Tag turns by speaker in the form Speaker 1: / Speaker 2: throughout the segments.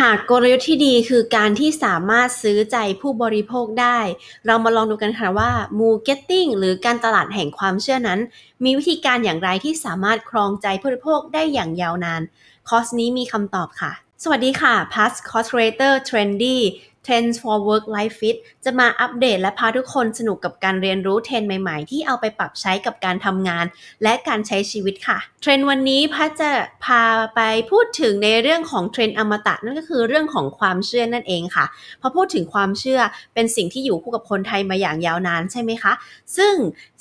Speaker 1: หากกลยุทธ์ที่ดีคือการที่สามารถซื้อใจผู้บริโภคได้ เรามาลองดูกันค่ะว่า marketing หรือการตลาดแห่งความเชื่อนั้น มีวิธีการอย่างไรที่สามารถครองใจผู้บริโภคได้อย่างยาวนาน คอสนี้มีคำตอบค่ะ สวัสดีค่ะ p a s อ c o s t r a t o r Trendy Trends for Work Life Fit จะมาอัปเดตและพาทุกคนสนุกกับการเรียนรู้เทรนใหม่ๆ ที่เอาไปปรับใช้กับการทำงานและการใช้ชีวิตค่ะ เทรนวันนี้พัชจะพาไปพูดถึงในเรื่องของเทรนอมตะนั่นก็คือเรื่องของความเชื่อนั่นเองค่ะ พอพูดถึงความเชื่อเป็นสิ่งที่อยู่คู่กับคนไทยมาอย่างยาวนานใช่ไหมคะ ซึ่ง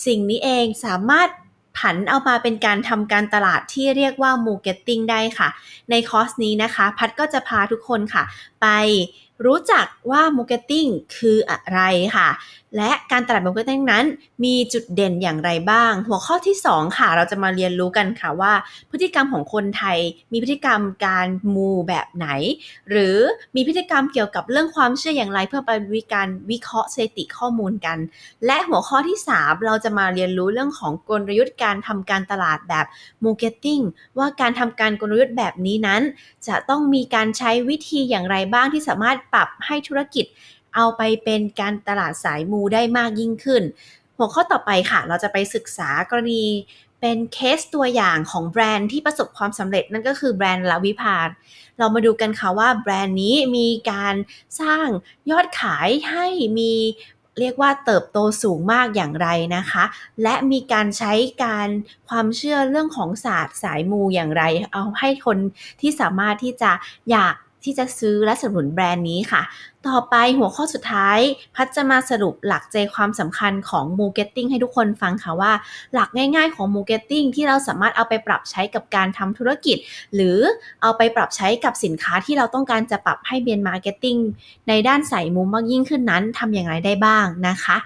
Speaker 1: สิ่งนี้เองสามารถผันเอามาเป็นการทำการตลาดที่เรียกว่ามูเก็ตติ้งได้ค่ะ ในคอร์สนี้นะคะ พัดก็จะพาทุกคนค่ะ ไปรู้จักว่า Marketing คืออะไรค่ะ และการตลาด Marketing นั้น มีจุดเด่นอย่างไรบ้าง หัวข้อที่2ค่ะเราจะมาเรียนรู้กันค่ะว่า พฤติกรรมของคนไทย มีพฤติกรรมการมูแบบไหน หรือมีพฤติกรรมเกี่ยวกับเรื่องความเชื่ออย่างไรเพื่อไปวิการวิเคราะห์สถิติข้อมูลกัน และหัวข้อที่ 3 เราจะมาเรียนรู้เรื่องของกลยุทธ์การทำการตลาดแบบ Marketing ว่าการทำการกลยุทธ์แบบนี้นั้น จะต้องมีการใช้วิธีอย่างไรบ้างที่สามารถปรับให้ธุรกิจเอาไปเป็นการตลาดสายมูได้มากยิ่งขึ้น หัวข้อต่อไปค่ะเราจะไปศึกษากรณีเป็นเคสตัวอย่างของแบรนด์ที่ประสบความสำเร็จนั่นก็คือแบรนด์ลาวิพาเรามาดูกันค่ะว่าแบรนด์นี้มีการสร้างยอดขายให้มีเรียกว่าเติบโตสูงมากอย่างไรนะคะ และมีการใช้การความเชื่อเรื่องของศาสตร์สายมูอย่างไร เอาให้คนที่สามารถที่จะอยากที่จะซื้อและสนับสนุนแบรนด์นี้ค่ะ ต่อไปหัวข้อสุดท้าย พัดจะมาสรุปหลักใจความสำคัญของ marketing ให้ทุกคนฟังค่ะว่า หลักง่ายๆของ marketing ที่เราสามารถเอาไปปรับใช้กับการทำธุรกิจ หรือเอาไปปรับใช้กับสินค้าที่เราต้องการจะปรับให้เป็น marketing ในด้านใส่มุม มากยิ่งขึ้นนั้นทำอย่างไรได้บ้างนะคะ